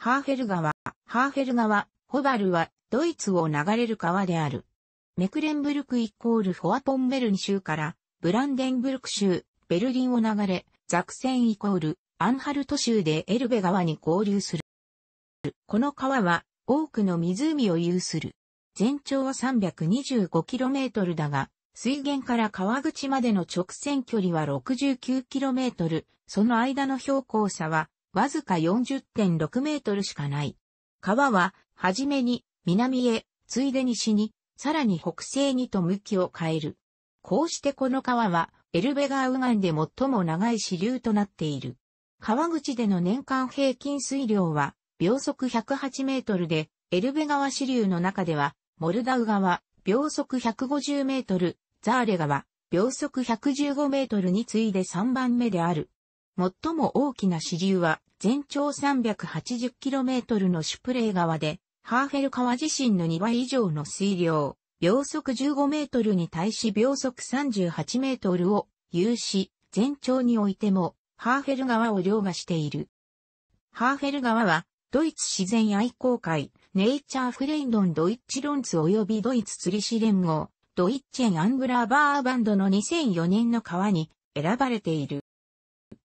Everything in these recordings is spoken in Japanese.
ハーフェル川、ハーフェル川、ホバルは、ドイツを流れる川である。メクレンブルクイコールフォアポンベルン州から、ブランデンブルク州、ベルリンを流れ、ザクセンイコール、アンハルト州でエルベ川に合流する。この川は、多くの湖を有する。全長は 325km だが、水源から川口までの直線距離は 69km、その間の標高差はわずか40.6メートルしかない。川は、はじめに、南へ、ついで西に、さらに北西にと向きを変える。こうしてこの川は、エルベ川右岸で最も長い支流となっている。川口での年間平均水量は、秒速108メートルで、エルベ川支流の中では、モルダウ川、秒速150メートル、ザーレ川、秒速115メートルに次いで3番目である。最も大きな支流は、全長 380km のシュプレー川で、ハーフェル川自身の2倍以上の水量、秒速15メートルに対し秒速38メートルを有し、全長においても、ハーフェル川を凌駕している。ハーフェル川は、ドイツ自然愛好会、ネイチャーフレインドンドイッチロンツ及びドイツ釣り師連合、ドイッチェンアングラーバーバンドの2004年の川に選ばれている。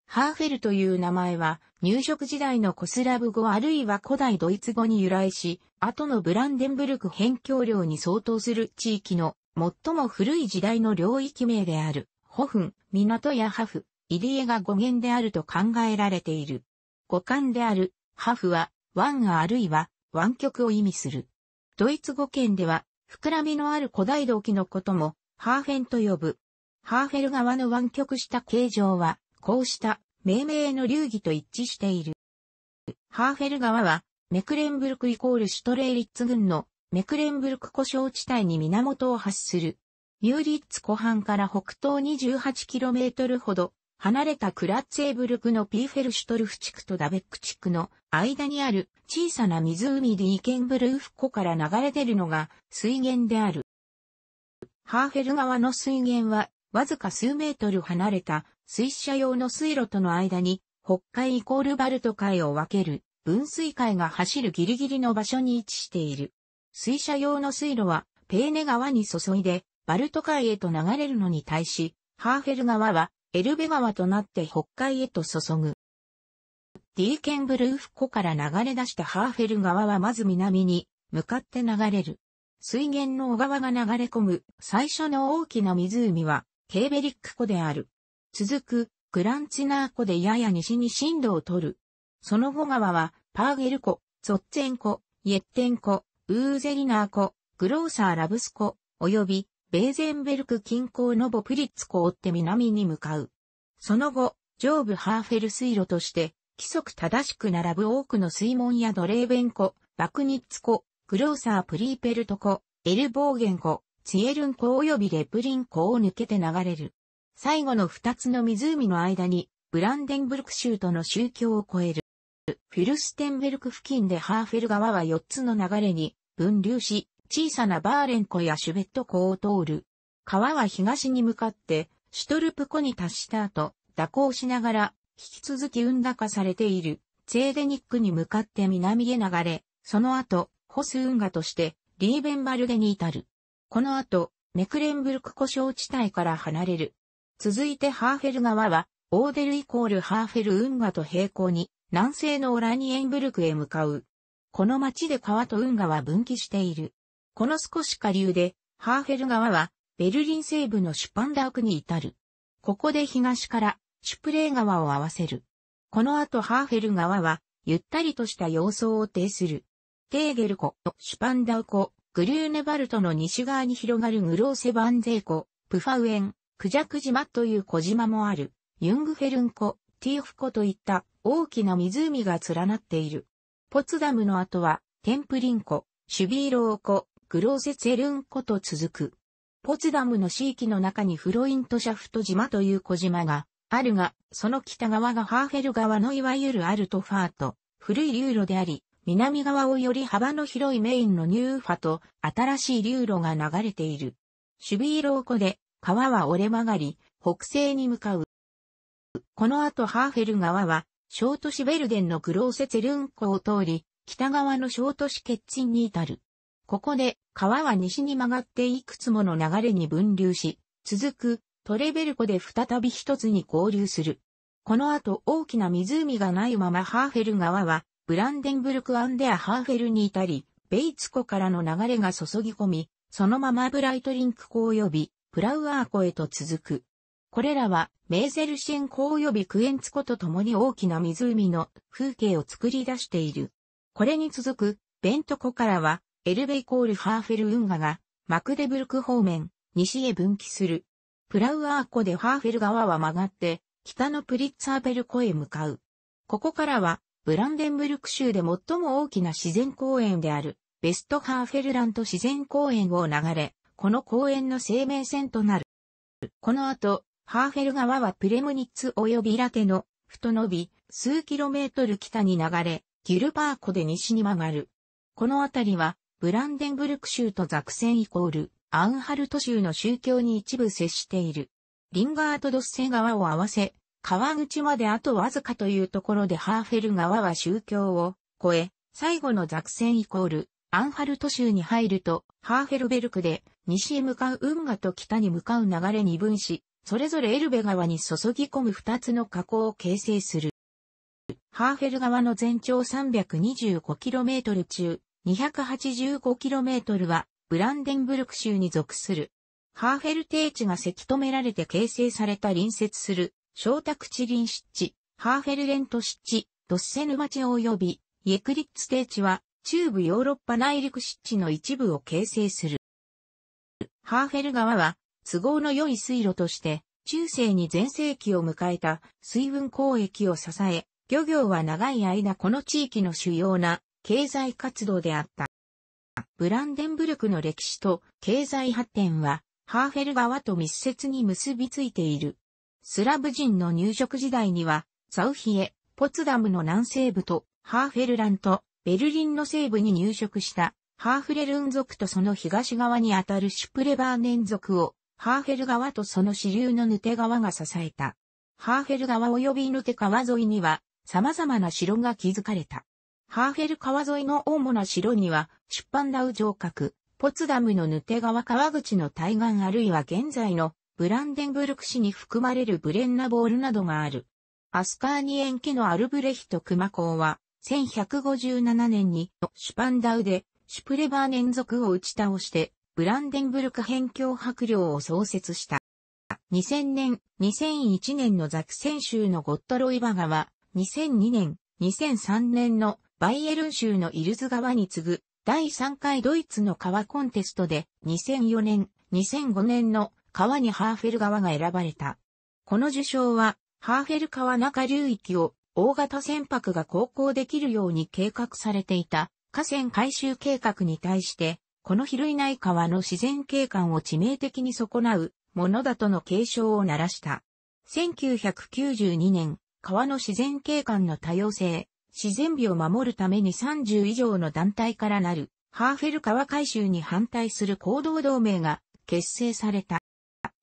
ハーフェルという名前は入植時代のコスラブ語あるいは古代ドイツ語に由来し、後のブランデンブルク辺境領に相当する地域の最も古い時代の領域名である、ホフン、港やハフ、入江が語源であると考えられている。語感である、ハフは、湾あるいは湾曲を意味する。ドイツ語圏では、膨らみのある古代土器のことも、ハーフェンと呼ぶ。ハーフェル川の湾曲した形状は、こうした命名の流儀と一致している。ハーフェル川は、メクレンブルクイコールシュトレーリッツ郡のメクレンブルク湖沼地帯に源を発する。ユーリッツ湖畔から北東 28km ほど離れたクラッツェーブルクのピーフェルシュトルフ地区とダベック地区の間にある小さな湖ディーケンブルーフ湖から流れ出るのが水源である。ハーフェル川の水源はわずか数メートル離れた水車用の水路との間に、北海イコールバルト海を分ける、分水海が走るギリギリの場所に位置している。水車用の水路は、ペーネ川に注いで、バルト海へと流れるのに対し、ハーフェル川は、エルベ川となって北海へと注ぐ。ディーケンブルーフ湖から流れ出したハーフェル川はまず南に向かって流れる。水源の小川が流れ込む最初の大きな湖はケーベリック湖である。続く、グランチナー湖でやや西に進路を取る。その後川は、パーゲル湖、ゾッツェン湖、イェッテン湖、ウーゼリナー湖、グローサーラブス湖、及び、ベーゼンベルク近郊のボプリッツ湖を追って南に向かう。その後、上部ハーフェル水路として、規則正しく並ぶ多くの水門やドレーベン湖、バクニッツ湖、グローサープリーペルト湖、エルボーゲン湖、ツィエルン湖及びレプリン湖を抜けて流れる。最後の二つの湖の間に、ブランデンブルク州との宗教を超える。フィルステンベルク付近でハーフェル川は四つの流れに分流し、小さなバーレン湖やシュベット湖を通る。川は東に向かって、シュトルプ湖に達した後、蛇行しながら、引き続き運河化されている、ツェーデニックに向かって南へ流れ、その後、ホス運河として、リーベンバルゲに至る。この後、メクレンブルク湖小地帯から離れる。続いてハーフェル川は、オーデルイコールハーフェル運河と平行に、南西のオラニエンブルクへ向かう。この町で川と運河は分岐している。この少し下流で、ハーフェル川は、ベルリン西部のシュパンダークに至る。ここで東から、シュプレー川を合わせる。この後ハーフェル川は、ゆったりとした様相を呈する。テーゲル湖、シュパンダウ湖、グリューネバルトの西側に広がるグローセバンゼー湖、プファウエン、クジャク島という小島もある、ユングフェルン湖、ティーフ湖といった大きな湖が連なっている。ポツダムの後は、テンプリン湖、シュビーロー湖、グローセツェルン湖と続く。ポツダムの地域の中にフロイントシャフト島という小島があるが、その北側がハーフェル川のいわゆるアルトファーと、古い流路であり、南側をより幅の広いメインのニューファと新しい流路が流れている。シュビーロー湖で川は折れ曲がり、北西に向かう。この後ハーフェル川は、小都市ベルデンのクローセツェルン湖を通り、北側の小都市ケッチンに至る。ここで、川は西に曲がっていくつもの流れに分流し、続く、トレベル湖で再び一つに合流する。この後大きな湖がないままハーフェル川は、ブランデンブルクアンデアハーフェルに至り、ベイツ湖からの流れが注ぎ込み、そのままブライトリンク湖及び、プラウアー湖へと続く。これらは、メーゼルシン湖及びクエンツ湖と共に大きな湖の風景を作り出している。これに続く、ベント湖からは、エルベイコールハーフェル運河が、マクデブルク方面、西へ分岐する。プラウアー湖でハーフェル川は曲がって、北のプリッツァーベル湖へ向かう。ここからは、ブランデンブルク州で最も大きな自然公園である、ベストハーフェルラント自然公園を流れ、この公園の生命線となる。この後、ハーフェル川はプレムニッツ及びラテの、太伸び、数キロメートル北に流れ、ギルパー湖で西に曲がる。この辺りは、ブランデンブルク州とザクセンイコール、アンハルト州の宗教に一部接している。リンガートドッセ川を合わせ、川口まであとわずかというところでハーフェル川は宗教を超え、最後のザクセンイコール、アンハルト州に入ると、ハーフェルベルクで、西へ向かう運河と北に向かう流れに分し、それぞれエルベ川に注ぎ込む二つの河口を形成する。ハーフェル川の全長 325km 中、285km はブランデンブルク州に属する。ハーフェル低地がせき止められて形成された隣接する、小宅地林湿地、ハーフェルレント湿地、ドッセヌ町及び、イエクリッツ低地は、中部ヨーロッパ内陸湿地の一部を形成する。ハーフェル川は都合の良い水路として中世に全盛期を迎えた水運交易を支え、漁業は長い間この地域の主要な経済活動であった。ブランデンブルクの歴史と経済発展はハーフェル川と密接に結びついている。スラブ人の入植時代には、サウヒエ、ポツダムの南西部とハーフェルラント、ベルリンの西部に入植したハーフレルン族とその東側にあたるシュプレバーネン族をハーフェル川とその支流のヌテ川が支えた。ハーフェル川及びヌテ川沿いには様々な城が築かれた。ハーフェル川沿いの主な城には、出版ダウ城郭、ポツダムのヌテ川川口の対岸あるいは現在のブランデンブルク市に含まれるブレンナボールなどがある。アスカーニエン家のアルブレヒト熊校は、1157年にシュパンダウでシュプレバー連族を打ち倒して、ブランデンブルク辺境白領を創設した。2000年、2001年のザクセン州のゴットロイバ川、2002年、2003年のバイエルン州のイルズ川に次ぐ第3回ドイツの川コンテストで2004年、2005年の川にハーフェル川が選ばれた。この受賞はハーフェル川中流域を大型船舶が航行できるように計画されていた河川改修計画に対して、この比類ない川の自然景観を致命的に損なうものだとの警鐘を鳴らした。1992年、川の自然景観の多様性、自然美を守るために30以上の団体からなる、ハーフェル川改修に反対する行動同盟が結成された。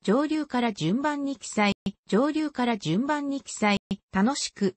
上流から順番に記載、上流から順番に記載、楽しく、